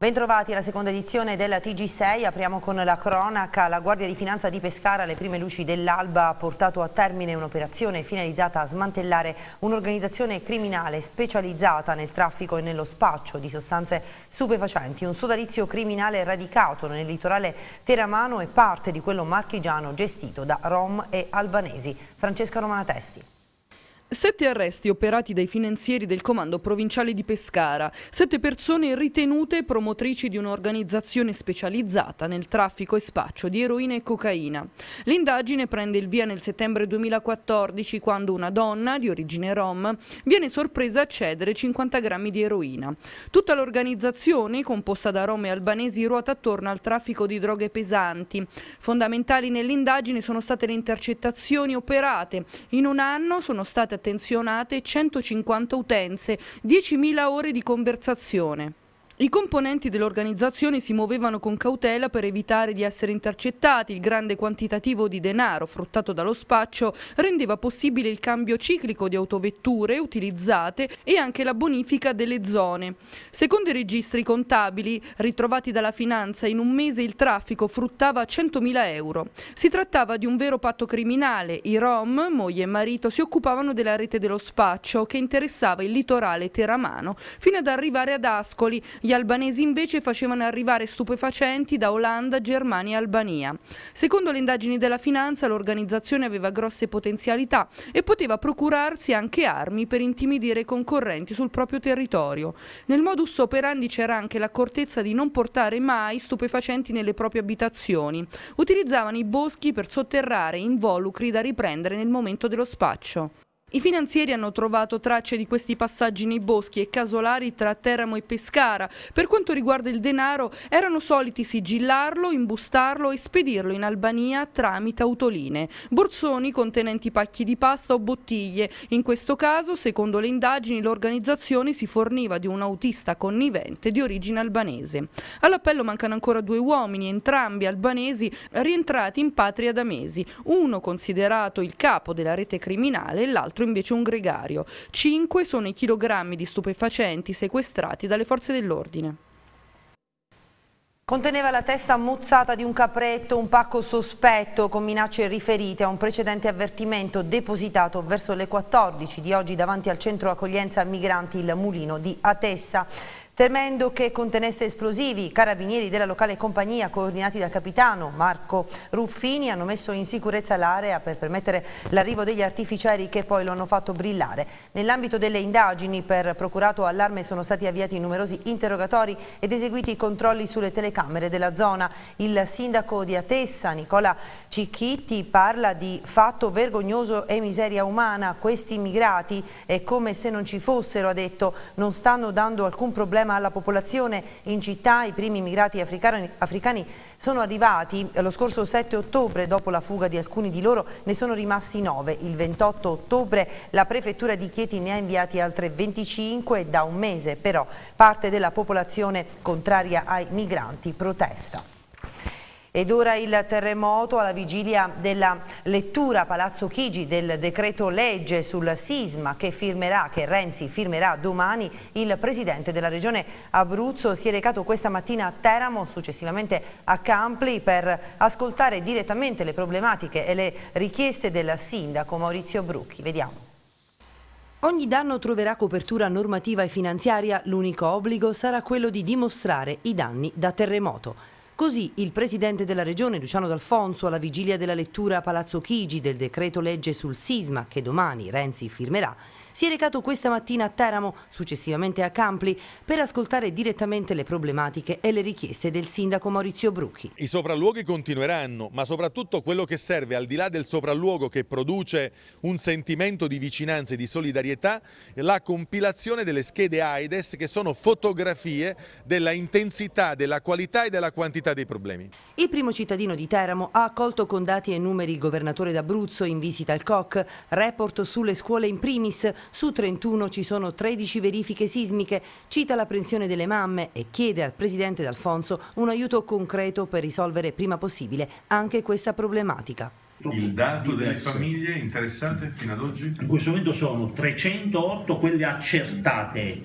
Bentrovati alla seconda edizione della TG6, apriamo con la cronaca. La Guardia di Finanza di Pescara alle prime luci dell'alba ha portato a termine un'operazione finalizzata a smantellare un'organizzazione criminale specializzata nel traffico e nello spaccio di sostanze stupefacenti, un sodalizio criminale radicato nel litorale teramano e parte di quello marchigiano gestito da rom e albanesi. Francesca Romana Testi. Sette arresti operati dai finanzieri del Comando Provinciale di Pescara, sette persone ritenute promotrici di un'organizzazione specializzata nel traffico e spaccio di eroina e cocaina. L'indagine prende il via nel settembre 2014 quando una donna, di origine rom, viene sorpresa a cedere 50 grammi di eroina. Tutta l'organizzazione, composta da rom e albanesi, ruota attorno al traffico di droghe pesanti. Fondamentali nell'indagine sono state le intercettazioni operate. In un anno sono state attenzionate 150 utenze, 10.000 ore di conversazione. I componenti dell'organizzazione si muovevano con cautela per evitare di essere intercettati. Il grande quantitativo di denaro fruttato dallo spaccio rendeva possibile il cambio ciclico di autovetture utilizzate e anche la bonifica delle zone. Secondo i registri contabili ritrovati dalla finanza, in un mese il traffico fruttava 100.000 euro. Si trattava di un vero patto criminale. I Rom, moglie e marito, si occupavano della rete dello spaccio che interessava il litorale teramano fino ad arrivare ad Ascoli gli albanesi invece facevano arrivare stupefacenti da Olanda, Germania e Albania. Secondo le indagini della finanza l'organizzazione aveva grosse potenzialità e poteva procurarsi anche armi per intimidire i concorrenti sul proprio territorio. Nel modus operandi c'era anche l'accortezza di non portare mai stupefacenti nelle proprie abitazioni. Utilizzavano i boschi per sotterrare involucri da riprendere nel momento dello spaccio. I finanzieri hanno trovato tracce di questi passaggi nei boschi e casolari tra Teramo e Pescara. Per quanto riguarda il denaro, erano soliti sigillarlo, imbustarlo e spedirlo in Albania tramite autoline. Borsoni contenenti pacchi di pasta o bottiglie. In questo caso, secondo le indagini, l'organizzazione si forniva di un autista connivente di origine albanese. All'appello mancano ancora due uomini, entrambi albanesi, rientrati in patria da mesi. Uno considerato il capo della rete criminale e l'altro 4 invece un gregario. 5 sono i chilogrammi di stupefacenti sequestrati dalle forze dell'ordine. Conteneva la testa mozzata di un capretto, un pacco sospetto con minacce riferite a un precedente avvertimento depositato verso le 14 di oggi davanti al centro accoglienza migranti il Mulino di Atessa. Temendo che contenesse esplosivi, i carabinieri della locale compagnia, coordinati dal capitano Marco Ruffini, hanno messo in sicurezza l'area per permettere l'arrivo degli artificieri che poi lo hanno fatto brillare. Nell'ambito delle indagini per procurato allarme sono stati avviati numerosi interrogatori ed eseguiti i controlli sulle telecamere della zona. Il sindaco di Atessa, Nicola Cicchitti, parla di fatto vergognoso e miseria umana. Questi immigrati, è come se non ci fossero, ha detto, non stanno dando alcun problema problema alla popolazione in città, i primi immigrati africani, africani sono arrivati eh, lo scorso 7 ottobre, dopo la fuga di alcuni di loro ne sono rimasti 9. Il 28 ottobre la prefettura di Chieti ne ha inviati altre 25 da un mese, però parte della popolazione contraria ai migranti protesta. Ed ora il terremoto alla vigilia della lettura a Palazzo Chigi del decreto legge sul sisma che, firmerà, che Renzi firmerà domani. Il presidente della regione Abruzzo si è recato questa mattina a Teramo, successivamente a Campli per ascoltare direttamente le problematiche e le richieste del sindaco Maurizio Brucchi. Vediamo. Ogni danno troverà copertura normativa e finanziaria, l'unico obbligo sarà quello di dimostrare i danni da terremoto. Così il presidente della regione Luciano D'Alfonso alla vigilia della lettura a Palazzo Chigi del decreto legge sul sisma che domani Renzi firmerà si è recato questa mattina a Teramo, successivamente a Campli, per ascoltare direttamente le problematiche e le richieste del sindaco Maurizio Brucchi. I sopralluoghi continueranno, ma soprattutto quello che serve, al di là del sopralluogo che produce un sentimento di vicinanza e di solidarietà, è la compilazione delle schede AIDES che sono fotografie della intensità, della qualità e della quantità dei problemi. Il primo cittadino di Teramo ha accolto con dati e numeri il governatore d'Abruzzo in visita al COC, report sulle scuole in primis, su 31 ci sono 13 verifiche sismiche, cita la pensione delle mamme e chiede al presidente D'Alfonso un aiuto concreto per risolvere prima possibile anche questa problematica. Il dato delle famiglie interessate fino ad oggi? In questo momento sono 308 quelle accertate.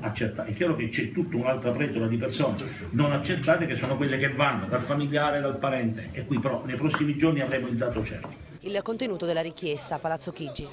accertate. È chiaro che c'è tutta un'altra pretola di persone non accertate che sono quelle che vanno dal familiare, dal parente e qui però nei prossimi giorni avremo il dato certo il contenuto della richiesta a Palazzo Chigi?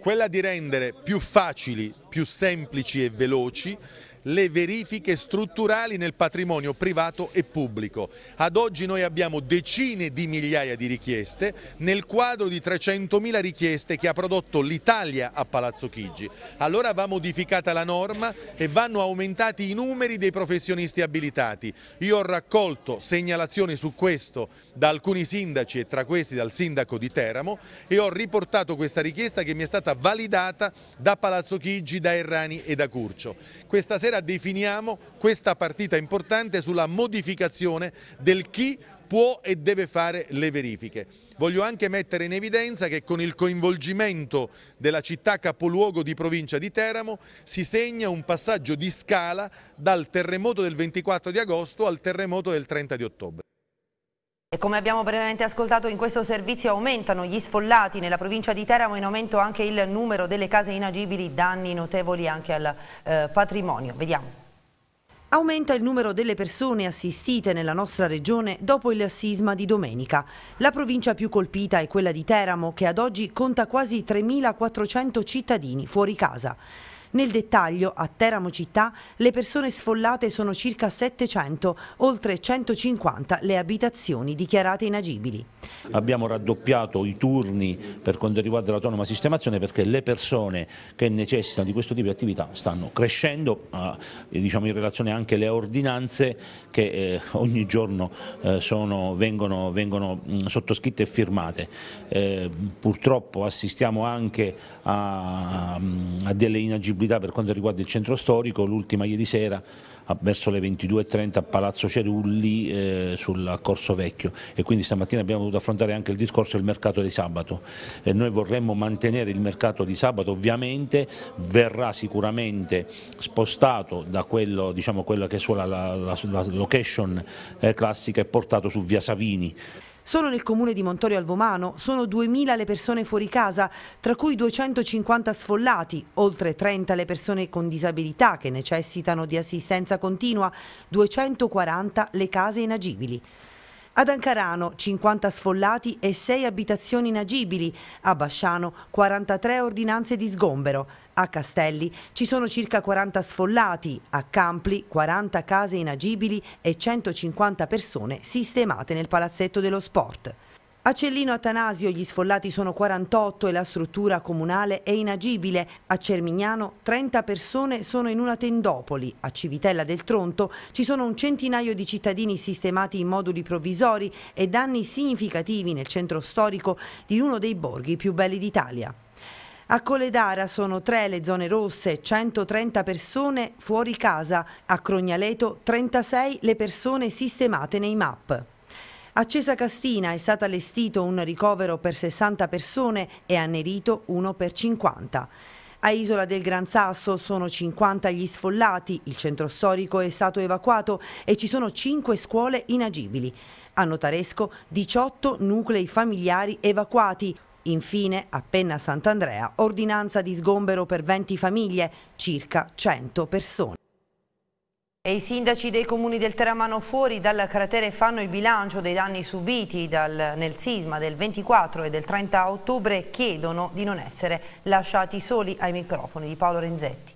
Quella di rendere più facili, più semplici e veloci le verifiche strutturali nel patrimonio privato e pubblico. Ad oggi noi abbiamo decine di migliaia di richieste nel quadro di 300.000 richieste che ha prodotto l'Italia a Palazzo Chigi. Allora va modificata la norma e vanno aumentati i numeri dei professionisti abilitati. Io ho raccolto segnalazioni su questo da alcuni sindaci e tra questi dal sindaco di Teramo e ho riportato questa richiesta che mi è stata validata da Palazzo Chigi, da Errani e da Curcio. Questa sera stasera definiamo questa partita importante sulla modificazione del chi può e deve fare le verifiche. Voglio anche mettere in evidenza che con il coinvolgimento della città capoluogo di provincia di Teramo si segna un passaggio di scala dal terremoto del 24 di agosto al terremoto del 30 di ottobre. E come abbiamo brevemente ascoltato in questo servizio aumentano gli sfollati nella provincia di Teramo in aumento anche il numero delle case inagibili, danni notevoli anche al eh, patrimonio. Vediamo. Aumenta il numero delle persone assistite nella nostra regione dopo il sisma di domenica. La provincia più colpita è quella di Teramo che ad oggi conta quasi 3.400 cittadini fuori casa. Nel dettaglio, a Teramo città, le persone sfollate sono circa 700, oltre 150 le abitazioni dichiarate inagibili. Abbiamo raddoppiato i turni per quanto riguarda l'autonoma sistemazione perché le persone che necessitano di questo tipo di attività stanno crescendo, eh, diciamo in relazione anche alle ordinanze che eh, ogni giorno eh, sono, vengono, vengono mm, sottoscritte e firmate. purtroppo assistiamo anche a, mm, a delle inagibilità disponibilità per quanto riguarda il centro storico, l'ultima ieri sera verso le 22.30 a Palazzo Cerulli eh, sul Corso Vecchio e quindi stamattina abbiamo dovuto affrontare anche il discorso del mercato di sabato. Eh, noi vorremmo mantenere il mercato di sabato ovviamente, verrà sicuramente spostato da quello, diciamo, quella che è la, la, la location eh, classica e portato su via Savini. Solo nel comune di Montorio Alvomano sono 2.000 le persone fuori casa, tra cui 250 sfollati, oltre 30 le persone con disabilità che necessitano di assistenza continua, 240 le case inagibili. Ad Ancarano 50 sfollati e 6 abitazioni inagibili, a Basciano 43 ordinanze di sgombero, a Castelli ci sono circa 40 sfollati, a Campli 40 case inagibili e 150 persone sistemate nel palazzetto dello sport. A Cellino Atanasio gli sfollati sono 48 e la struttura comunale è inagibile. A Cermignano 30 persone sono in una tendopoli. A Civitella del Tronto ci sono un centinaio di cittadini sistemati in moduli provvisori e danni significativi nel centro storico di uno dei borghi più belli d'Italia. A Coledara sono tre le zone rosse, 130 persone fuori casa, a Crognaleto 36 le persone sistemate nei MAP. A Cesa Castina è stato allestito un ricovero per 60 persone e a Nerito uno per 50. A Isola del Gran Sasso sono 50 gli sfollati, il centro storico è stato evacuato e ci sono 5 scuole inagibili. A Notaresco 18 nuclei familiari evacuati, Infine, a Sant'Andrea, ordinanza di sgombero per 20 famiglie, circa 100 persone. E i sindaci dei comuni del Teramano fuori dal cratere fanno il bilancio dei danni subiti dal, nel sisma del 24 e del 30 ottobre e chiedono di non essere lasciati soli ai microfoni di Paolo Renzetti.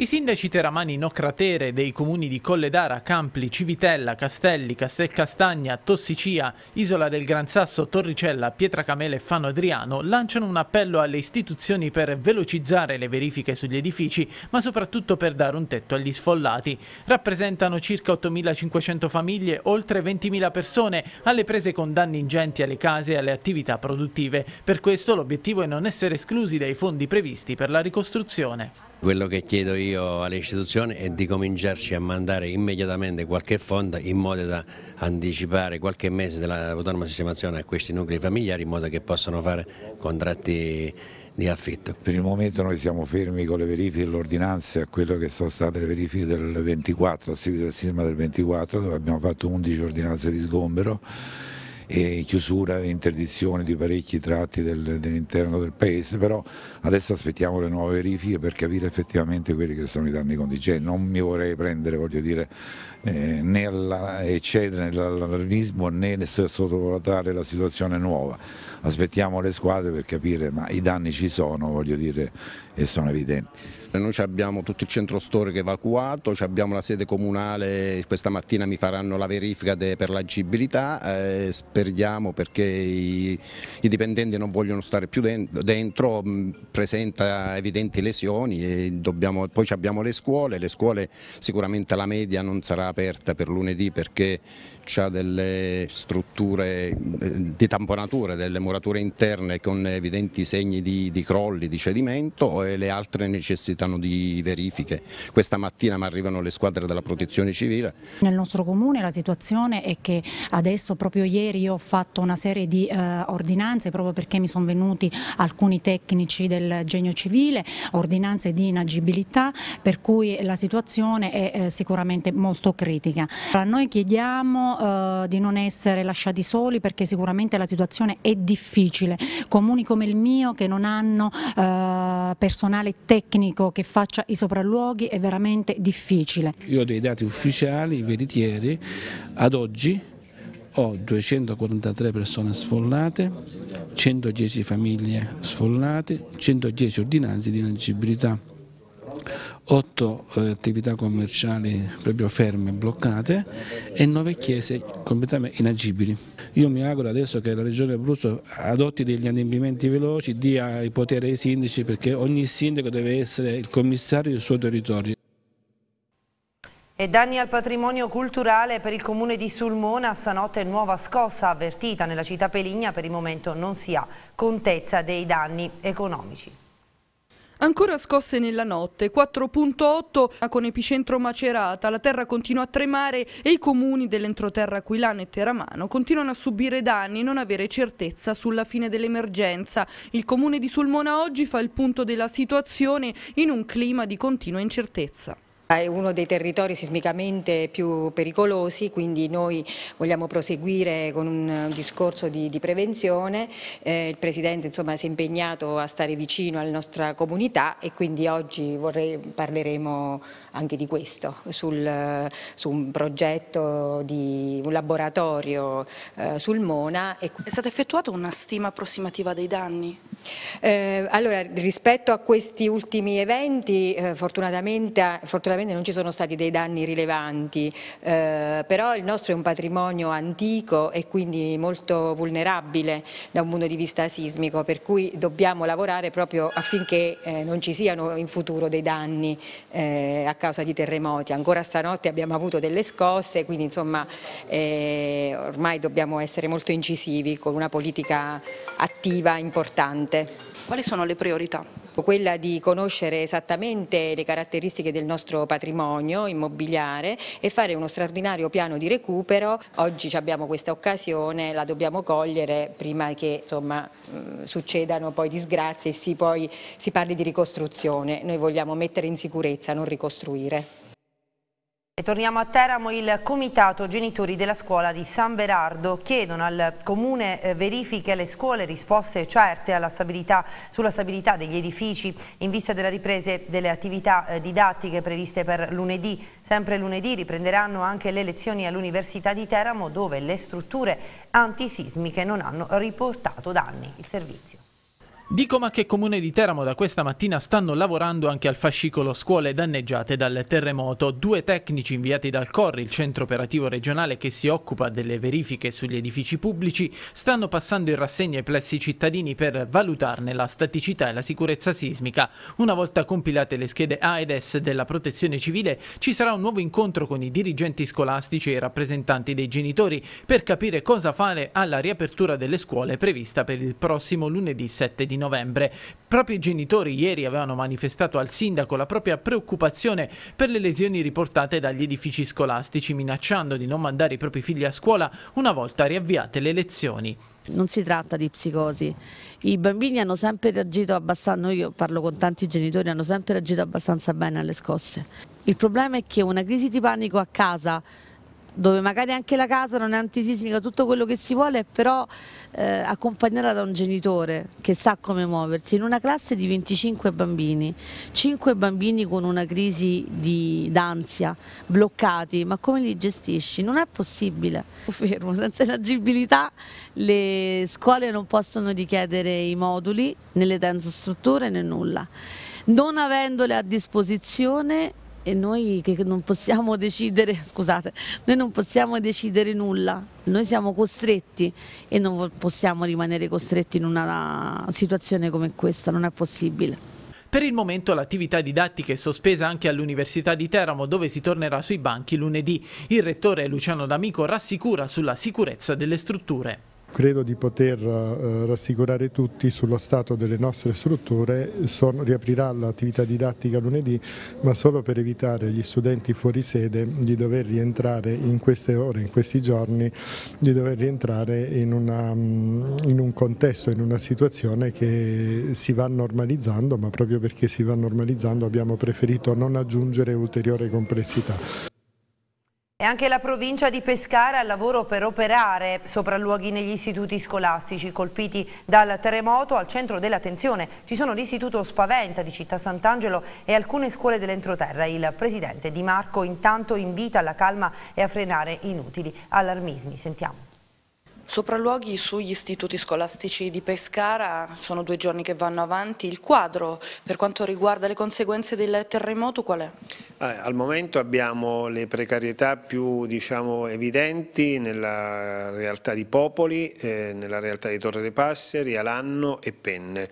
I sindaci teramanino cratere dei comuni di Colledara, Campli, Civitella, Castelli, Castelcastagna, Tossicia, Isola del Gran Sasso, Torricella, Pietracamele e Fano Adriano lanciano un appello alle istituzioni per velocizzare le verifiche sugli edifici, ma soprattutto per dare un tetto agli sfollati. Rappresentano circa 8.500 famiglie, oltre 20.000 persone, alle prese con danni ingenti alle case e alle attività produttive. Per questo l'obiettivo è non essere esclusi dai fondi previsti per la ricostruzione. Quello che chiedo io alle istituzioni è di cominciarci a mandare immediatamente qualche fonda in modo da anticipare qualche mese dell'autonoma sistemazione a questi nuclei familiari in modo che possano fare contratti di affitto. Per il momento noi siamo fermi con le verifiche e dell'ordinanza a quello che sono state le verifiche del 24, a seguito del sistema del 24 dove abbiamo fatto 11 ordinanze di sgombero e chiusura e interdizione di parecchi tratti del, dell'interno del paese, però adesso aspettiamo le nuove verifiche per capire effettivamente quelli che sono i danni contingenti, non mi vorrei prendere voglio dire eh, né eccedere nell'allarmismo né nel sottovalutare la situazione nuova. Aspettiamo le squadre per capire, ma i danni ci sono, voglio dire, e sono evidenti. Eh, noi abbiamo tutto il centro storico evacuato, abbiamo la sede comunale, questa mattina mi faranno la verifica per l'agibilità, eh, speriamo perché i, i, dipendenti non vogliono stare più dentro, dentro mm, mh, presenta evidenti lesioni, dobbiamo, poi abbiamo le scuole, le scuole sicuramente la media non sarà aperta per lunedì perché roccia, delle strutture eh, di tamponature, delle murature interne con evidenti segni di, di crolli, di cedimento e le altre necessitano di verifiche. Questa mattina mi arrivano le squadre della protezione civile. Nel nostro comune la situazione è che adesso proprio ieri ho fatto una serie di eh, ordinanze proprio perché mi sono venuti alcuni tecnici del genio civile, ordinanze di inagibilità per cui la situazione è eh, sicuramente molto critica. Tra noi chiediamo eh, di non essere lasciati soli perché sicuramente la situazione è difficile. Comuni come il mio che non hanno eh, personale tecnico che faccia i sopralluoghi è veramente difficile. Io ho dei dati ufficiali, veritieri, ad oggi ho 243 persone sfollate, 110 famiglie sfollate, 110 ordinanze di inagibilità. 8 eh, attività commerciali proprio ferme, bloccate e 9 chiese completamente inagibili. Io mi auguro adesso che la Regione Abruzzo adotti degli adempimenti veloci, dia i poteri ai sindaci perché ogni sindaco deve essere il commissario del suo territorio. E danni al patrimonio culturale per il comune di Sulmona, stanotte nuova scossa avvertita nella città Peligna, per il momento non si ha contezza dei danni economici. Ancora scosse nella notte, 4.8 con epicentro Macerata, la terra continua a tremare e i comuni dell'entroterra Aquilano e Teramano continuano a subire danni e non avere certezza sulla fine dell'emergenza. Il comune di Sulmona oggi fa il punto della situazione in un clima di continua incertezza è uno dei territori sismicamente più pericolosi, quindi noi vogliamo proseguire con eh, un discorso di, di prevenzione. Eh, il Presidente insomma, si è impegnato a stare vicino alla nostra comunità e quindi oggi vorrei, parleremo anche di questo, sul, su un progetto di un laboratorio eh, sul Mona. È stata effettuata una stima approssimativa dei danni? Eh, allora, rispetto a questi ultimi eventi, eh, fortunatamente, fortunatamente, non ci sono stati dei danni rilevanti, eh, però il nostro è un patrimonio antico e quindi molto vulnerabile da un punto di vista sismico, per cui dobbiamo lavorare proprio affinché eh, non ci siano in futuro dei danni eh, a causa di terremoti. Ancora stanotte abbiamo avuto delle scosse, quindi insomma eh, ormai dobbiamo essere molto incisivi con una politica attiva importante importante. Quali sono le priorità? Quella di conoscere esattamente le caratteristiche del nostro patrimonio immobiliare e fare uno straordinario piano di recupero. Oggi abbiamo questa occasione, la dobbiamo cogliere prima che insomma, mm, succedano poi disgrazie e si, si parli di ricostruzione. Noi vogliamo mettere in sicurezza, non ricostruire. E torniamo a Teramo, il Comitato Genitori della Scuola di San Berardo chiedono al Comune eh, verifiche alle scuole, risposte certe stabilità, sulla stabilità degli edifici in vista della ripresa delle attività eh, didattiche previste per lunedì. Sempre lunedì riprenderanno anche le lezioni all'Università di Teramo dove le strutture antisismiche non hanno riportato danni. Il servizio. Dico ma che Comune di Teramo da questa mattina stanno lavorando anche al fascicolo scuole danneggiate dal terremoto. Due tecnici inviati dal COR, il centro operativo regionale che si occupa delle verifiche sugli edifici pubblici, stanno passando in rassegna i plessi cittadini per valutarne la staticità e la sicurezza sismica. Una volta compilate le schede A ed S della protezione civile, ci sarà un nuovo incontro con i dirigenti scolastici e i rappresentanti dei genitori per capire cosa fare alla riapertura delle scuole prevista per il prossimo lunedì 7 di novembre novembre. Proprio i genitori ieri avevano manifestato al sindaco la propria preoccupazione per le lesioni riportate dagli edifici scolastici, minacciando di non mandare i propri figli a scuola una volta riavviate le lezioni. Non si tratta di psicosi, i bambini hanno sempre reagito abbastanza, noi io parlo con tanti genitori, hanno sempre reagito abbastanza bene alle scosse. Il problema è che una crisi di panico a casa dove magari anche la casa non è antisismica, tutto quello che si vuole, però eh, accompagnata da un genitore che sa come muoversi. In una classe di 25 bambini, 5 bambini con una crisi d'ansia, bloccati, ma come li gestisci? Non è possibile. Fermo, senza inagibilità le scuole non possono richiedere i moduli né nelle tensostrutture né nulla. Non avendole a disposizione e noi che non possiamo decidere, scusate, noi non possiamo decidere nulla, noi siamo costretti e non possiamo rimanere costretti in una situazione come questa, non è possibile. Per il momento l'attività didattica è sospesa anche all'Università di Teramo dove si tornerà sui banchi lunedì. Il rettore Luciano D'Amico rassicura sulla sicurezza delle strutture. Credo di poter eh, rassicurare tutti sullo stato delle nostre strutture, Sono, riaprirà l'attività didattica lunedì ma solo per evitare agli studenti fuori sede di dover rientrare in queste ore, in questi giorni, di dover rientrare in, una, mm, in un contesto, in una situazione che si va normalizzando ma proprio perché si va normalizzando abbiamo preferito non aggiungere ulteriore complessità. E anche la provincia di Pescara al lavoro per operare sopralluoghi negli istituti scolastici colpiti dal terremoto. Al centro dell'attenzione ci sono l'istituto Spaventa di Città Sant'Angelo e alcune scuole dell'entroterra. Il presidente Di Marco intanto invita alla calma e a frenare inutili allarmismi. Sentiamo. Sopralluoghi sugli istituti scolastici di Pescara, sono due giorni che vanno avanti. Il quadro per quanto riguarda le conseguenze del terremoto qual è? Eh, al momento abbiamo le precarietà più diciamo, evidenti nella realtà di Popoli, eh, nella realtà di Torre dei Passeri, Alanno e Penne.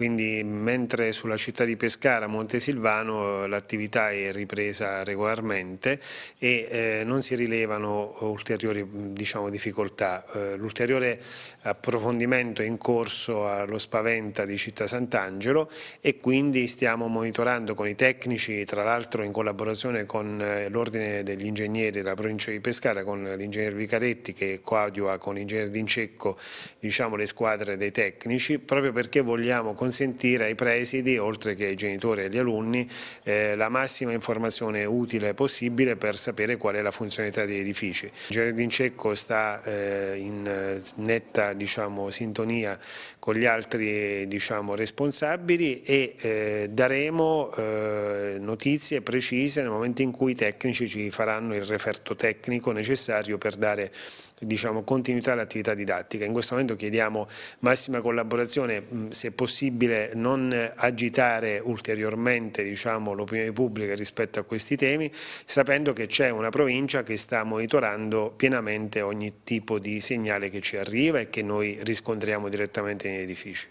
Quindi mentre sulla città di Pescara, Montesilvano, l'attività è ripresa regolarmente e eh, non si rilevano ulteriori diciamo, difficoltà. Eh, L'ulteriore approfondimento è in corso allo Spaventa di Città Sant'Angelo e quindi stiamo monitorando con i tecnici, tra l'altro in collaborazione con eh, l'Ordine degli Ingegneri della provincia di Pescara, con l'ingegner Vicaretti che coadiuva con l'ingegner D'Incecco diciamo, le squadre dei tecnici, proprio perché vogliamo considerare consentire ai presidi, oltre che ai genitori e agli alunni, eh, la massima informazione utile possibile per sapere qual è la funzionalità degli edifici. Il Giardin Cecco sta eh, in eh, netta diciamo, sintonia con gli altri diciamo, responsabili e eh, daremo eh, notizie precise nel momento in cui i tecnici ci faranno il referto tecnico necessario per dare diciamo, continuità all'attività didattica. In questo momento chiediamo massima collaborazione, se possibile non agitare ulteriormente diciamo, l'opinione pubblica rispetto a questi temi, sapendo che c'è una provincia che sta monitorando pienamente ogni tipo di segnale che ci arriva e che noi riscontriamo direttamente edifici.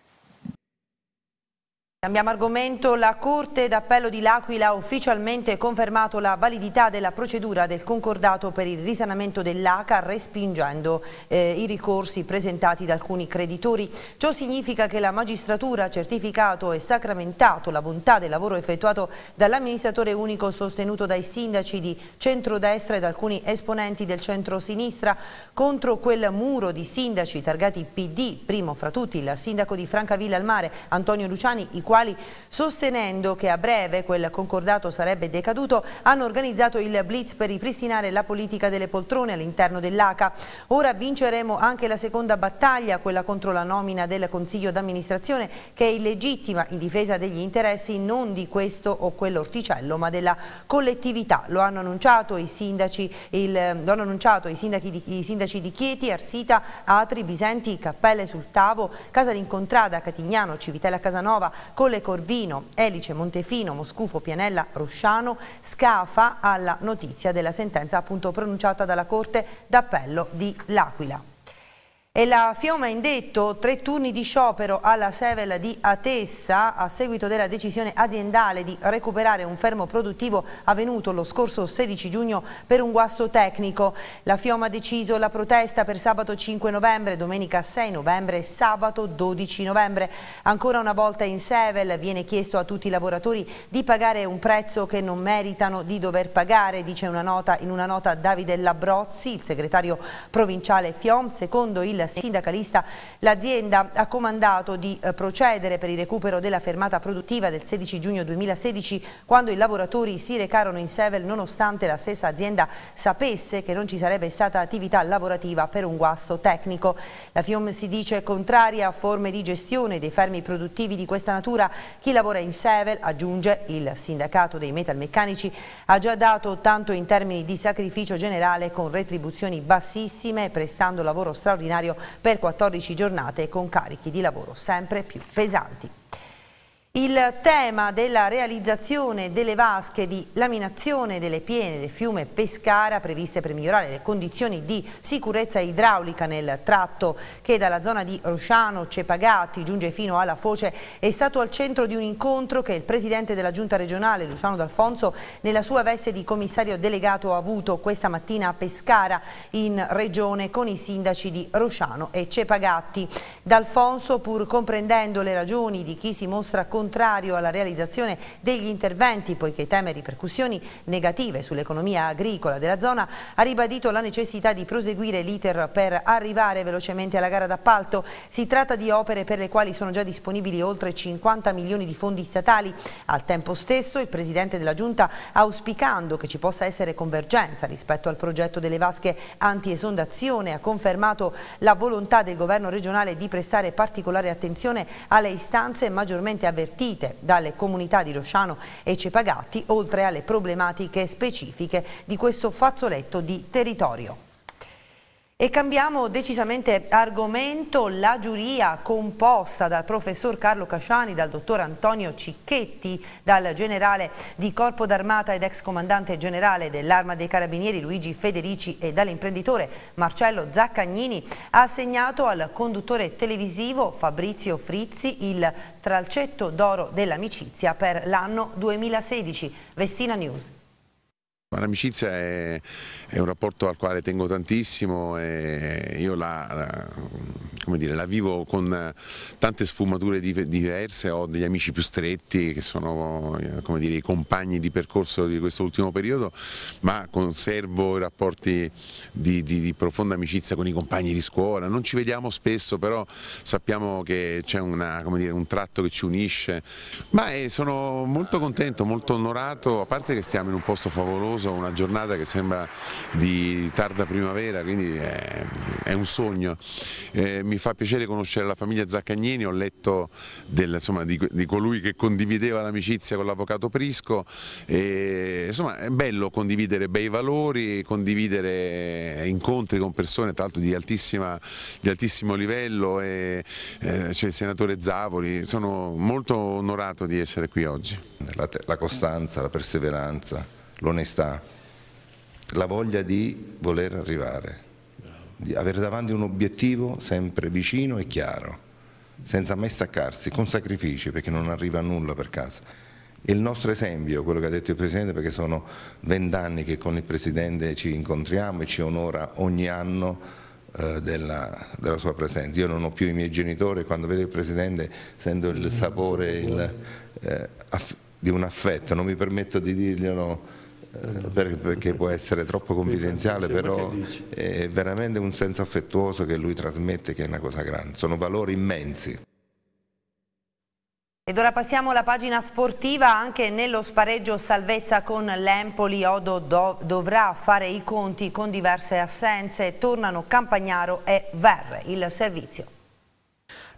Cambiamo argomento, la Corte d'Appello di L'Aquila ha ufficialmente confermato la validità della procedura del concordato per il risanamento dell'ACA respingendo eh, i ricorsi presentati da alcuni creditori. Ciò significa che la magistratura ha certificato e sacramentato la bontà del lavoro effettuato dall'amministratore unico sostenuto dai sindaci di centrodestra da alcuni esponenti del centro-sinistra contro quel muro di sindaci targati PD, primo fra tutti il sindaco di Francavilla al Mare, Antonio Luciani, i quali, sostenendo che a breve quel concordato sarebbe decaduto, hanno organizzato il blitz per ripristinare la politica delle poltrone all'interno dell'ACA. Ora vinceremo anche la seconda battaglia, quella contro la nomina del Consiglio d'amministrazione, che è illegittima in difesa degli interessi non di questo o quell'orticello, ma della collettività. Lo hanno annunciato i sindaci, il, lo hanno annunciato i sindaci, di, i sindaci di Chieti, Arsita, Atri, Bisenti, Cappelle sul Tavo, Casa d'Incontrada, Catignano, Civitella Casanova, Colle Corvino, Elice, Montefino, Moscufo, Pianella, Rusciano scafa alla notizia della sentenza appunto pronunciata dalla Corte d'Appello di L'Aquila. E la Fioma ha indetto tre turni di sciopero alla Sevel di Atessa a seguito della decisione aziendale di recuperare un fermo produttivo avvenuto lo scorso 16 giugno per un guasto tecnico. La Fioma ha deciso la protesta per sabato 5 novembre, domenica 6 novembre e sabato 12 novembre. Ancora una volta in Sevel viene chiesto a tutti i lavoratori di pagare un prezzo che non meritano di dover pagare, dice una nota, in una nota Davide Labrozzi, il segretario provinciale Fiom, secondo il il sindacalista, l'azienda ha comandato di eh, procedere per il recupero della fermata produttiva del 16 giugno 2016 quando i lavoratori si recarono in Sevel nonostante la stessa azienda sapesse che non ci sarebbe stata attività lavorativa per un guasto tecnico. La FIOM si dice contraria a forme di gestione dei fermi produttivi di questa natura. Chi lavora in Sevel, aggiunge il sindacato dei metalmeccanici, ha già dato tanto in termini di sacrificio generale con retribuzioni bassissime prestando lavoro straordinario per 14 giornate con carichi di lavoro sempre più pesanti. Il tema della realizzazione delle vasche di laminazione delle piene del fiume Pescara previste per migliorare le condizioni di sicurezza idraulica nel tratto che dalla zona di Rosciano Cepagatti giunge fino alla Foce è stato al centro di un incontro che il presidente della giunta regionale Luciano D'Alfonso nella sua veste di commissario delegato ha avuto questa mattina a Pescara in regione con i sindaci di Rosciano e Cepagatti. D'Alfonso pur comprendendo le ragioni di chi si mostra contento contrario alla realizzazione degli interventi poiché teme ripercussioni negative sull'economia agricola della zona, ha ribadito la necessità di proseguire l'iter per arrivare velocemente alla gara d'appalto. Si tratta di opere per le quali sono già disponibili oltre 50 milioni di fondi statali. Al tempo stesso il Presidente della Giunta, auspicando che ci possa essere convergenza rispetto al progetto delle vasche anti-esondazione, ha confermato la volontà del Governo regionale di prestare particolare attenzione alle istanze maggiormente avvertite avvertite dalle comunità di Rosciano e Cepagatti, oltre alle problematiche specifiche di questo fazzoletto di territorio. E cambiamo decisamente argomento, la giuria composta dal professor Carlo Casciani, dal dottor Antonio Cicchetti, dal generale di Corpo d'Armata ed ex comandante generale dell'Arma dei Carabinieri Luigi Federici e dall'imprenditore Marcello Zaccagnini ha assegnato al conduttore televisivo Fabrizio Frizzi il tralcetto d'oro dell'amicizia per l'anno 2016. Vestina News. L'amicizia è, è, un rapporto al quale tengo tantissimo e io la, dire, la vivo con tante sfumature diverse, ho degli amici più stretti che sono dire, i compagni di percorso di questo ultimo periodo, ma conservo i rapporti di, di, di profonda amicizia con i compagni di scuola, non ci vediamo spesso però sappiamo che c'è un tratto che ci unisce, ma è, eh, sono molto contento, molto onorato, a parte che stiamo in un posto favoloso, meraviglioso, una giornata che sembra di tarda primavera, quindi è, è un sogno. Eh, mi fa piacere conoscere la famiglia Zaccagnini, ho letto del, insomma, di, di, colui che condivideva l'amicizia con l'avvocato Prisco, e, insomma è bello condividere bei valori, condividere incontri con persone tra l'altro di, di, altissimo livello, e, eh, c'è il senatore Zavoli, sono molto onorato di essere qui oggi. la, la costanza, la perseveranza l'onestà, la voglia di voler arrivare, di avere davanti un obiettivo sempre vicino e chiaro, senza mai staccarsi, con sacrifici, perché non arriva a nulla per caso. Il nostro esempio, quello che ha detto il Presidente, perché sono vent'anni che con il Presidente ci incontriamo e ci onora ogni anno eh, della, della, sua presenza. Io non ho più i miei genitori, quando vedo il Presidente sento il sapore il, eh, di un affetto, non mi permetto di dirglielo eh, perché può essere troppo confidenziale, però è veramente un senso affettuoso che lui trasmette che è una cosa grande, sono valori immensi. Ed ora passiamo alla pagina sportiva, anche nello spareggio salvezza con l'Empoli Odo dovrà fare i conti con diverse assenze, tornano Campagnaro e Verre, il servizio.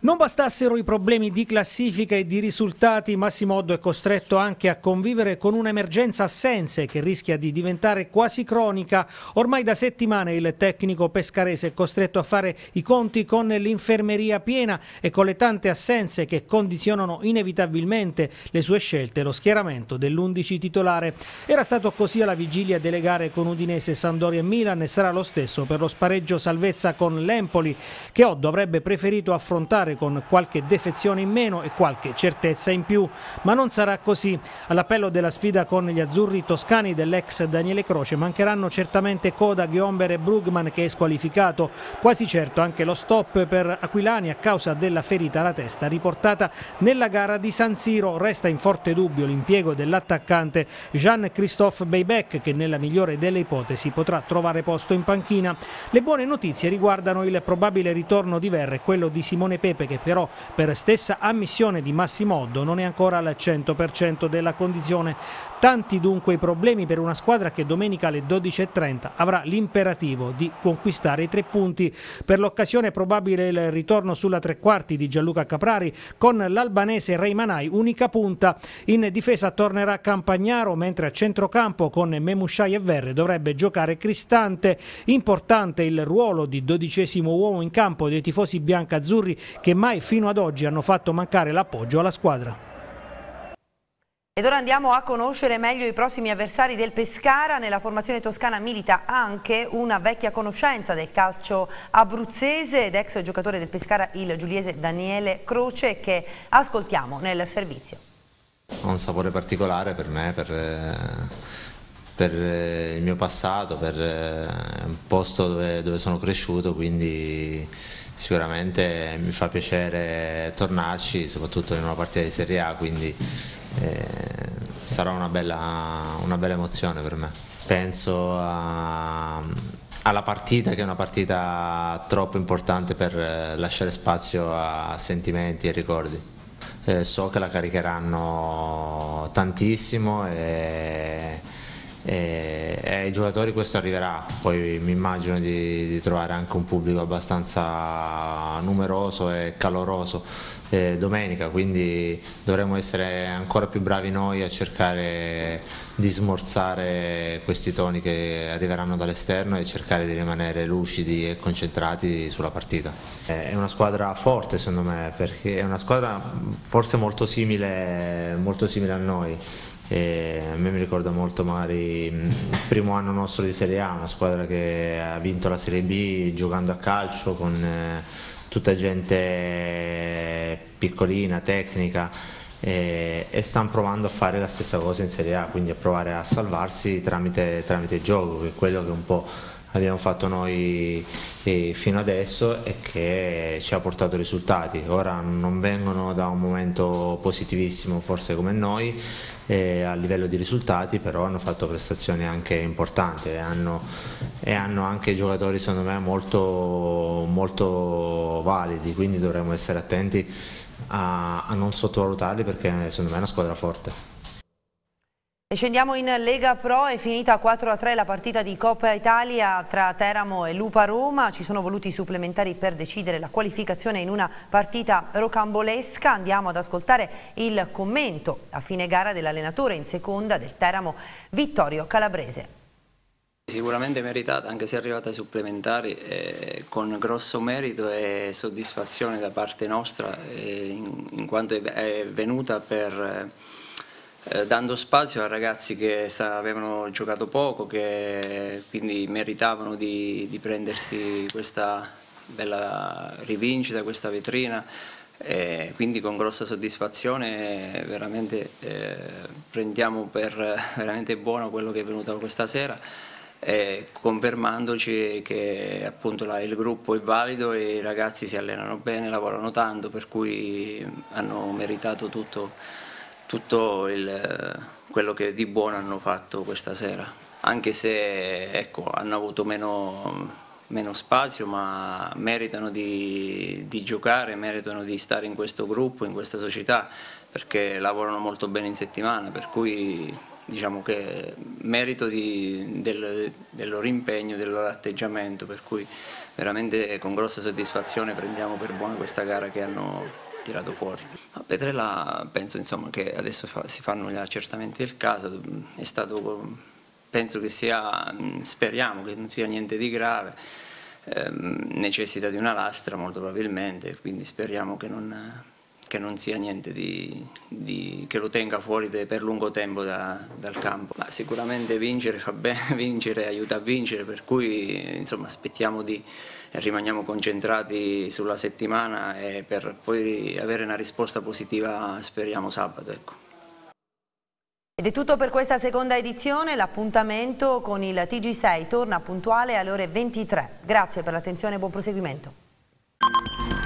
Non bastassero i problemi di classifica e di risultati, Massimo Oddo è costretto anche a convivere con un'emergenza assenze che rischia di diventare quasi cronica. Ormai da settimane il tecnico pescarese è costretto a fare i conti con l'infermeria piena e con le tante assenze che condizionano inevitabilmente le sue scelte, lo schieramento dell'11 titolare. Era stato così alla vigilia delle gare con Udinese, Sandoria e Milan e sarà lo stesso per lo spareggio salvezza con l'Empoli che Oddo avrebbe preferito affrontare giocare con qualche defezione in meno e qualche certezza in più, ma non sarà così. All'appello della sfida con gli azzurri toscani dell'ex Daniele Croce mancheranno certamente Coda, Ghiomber e Brugman che è squalificato, quasi certo anche lo stop per Aquilani a causa della ferita alla testa riportata nella gara di San Siro. Resta in forte dubbio l'impiego dell'attaccante Jean-Christophe Beybeck che nella migliore delle ipotesi potrà trovare posto in panchina. Le buone notizie riguardano il probabile ritorno di Verre e quello di Simone Pepe Pepe che però per stessa ammissione di Massimo Oddo non è ancora al 100% della condizione. Tanti dunque i problemi per una squadra che domenica alle 12.30 avrà l'imperativo di conquistare i tre punti. Per l'occasione è probabile il ritorno sulla tre quarti di Gianluca Caprari con l'albanese Reimanai unica punta. In difesa tornerà Campagnaro mentre a centrocampo con Memusciai e Verre dovrebbe giocare Cristante. Importante il ruolo di dodicesimo uomo in campo dei tifosi biancazzurri che che mai fino ad oggi hanno fatto mancare l'appoggio alla squadra. Ed ora andiamo a conoscere meglio i prossimi avversari del Pescara. Nella formazione toscana milita anche una vecchia conoscenza del calcio abruzzese ed ex giocatore del Pescara, il giuliese Daniele Croce, che ascoltiamo nel servizio. Ha un sapore particolare per me, per, eh, per eh, il mio passato, per eh, un posto dove, dove sono cresciuto, quindi sicuramente mi fa piacere tornarci, soprattutto in una partita di Serie A, quindi eh, sarà una bella, una bella, emozione per me. Penso a, alla partita che è una partita troppo importante per eh, lasciare spazio a sentimenti e ricordi. Eh, so che la caricheranno tantissimo e e ai giocatori questo arriverà poi mi immagino di, di, trovare anche un pubblico abbastanza numeroso e caloroso eh, domenica quindi dovremo essere ancora più bravi noi a cercare di smorzare questi toni che arriveranno dall'esterno e cercare di rimanere lucidi e concentrati sulla partita è una squadra forte secondo me perché è una squadra forse molto simile, molto simile a noi e a me mi ricorda molto magari il mm, primo anno nostro di Serie A, una squadra che ha vinto la Serie B giocando a calcio con eh, tutta gente piccolina, tecnica e, e stanno provando a fare la stessa cosa in Serie A, quindi a provare a salvarsi tramite, tramite gioco, che è quello che un po' abbiamo fatto noi fino adesso e che ci ha portato risultati. Ora non vengono da un momento positivissimo forse come noi eh, a livello di risultati, però hanno fatto prestazioni anche importanti e hanno, e hanno anche giocatori secondo me molto, molto validi, quindi dovremmo essere attenti a, a non sottovalutarli perché secondo me è una squadra forte. E scendiamo in Lega Pro, è finita 4-3 la partita di Coppa Italia tra Teramo e Lupa Roma, ci sono voluti i supplementari per decidere la qualificazione in una partita rocambolesca, andiamo ad ascoltare il commento a fine gara dell'allenatore in seconda del Teramo Vittorio Calabrese. Sicuramente meritata, anche se è arrivata ai supplementari, eh, con grosso merito e soddisfazione da parte nostra, eh, in, in, quanto è, è venuta per... Eh, eh, dando spazio a ragazzi che avevano giocato poco, che quindi meritavano di, di prendersi questa bella rivincita, questa vetrina. E quindi con grossa soddisfazione veramente eh, prendiamo per veramente buono quello che è venuto questa sera eh, confermandoci che appunto la, il gruppo è valido e i ragazzi si allenano bene, lavorano tanto per cui hanno meritato tutto tutto il, quello che di buono hanno fatto questa sera, anche se ecco, hanno avuto meno, meno, spazio, ma meritano di, di giocare, meritano di stare in questo gruppo, in questa società, perché lavorano molto bene in settimana, per cui diciamo che merito di, del, del, loro impegno, del loro atteggiamento, per cui veramente con grossa soddisfazione prendiamo per buona questa gara che hanno tirato fuori. Ma Petrella penso insomma, che adesso fa, si fanno gli accertamenti del caso, è stato, penso che sia, speriamo che non sia niente di grave, eh, necessita di una lastra molto probabilmente, quindi speriamo che non che non sia niente di, di, che lo tenga fuori de, per lungo tempo da, dal campo. Ma sicuramente vincere fa bene, vincere aiuta a vincere, per cui insomma, aspettiamo di rimaniamo concentrati sulla settimana e per poi avere una risposta positiva speriamo sabato. Ecco. Ed è tutto per questa seconda edizione, l'appuntamento con il TG6 torna puntuale alle ore 23. Grazie per l'attenzione e buon proseguimento.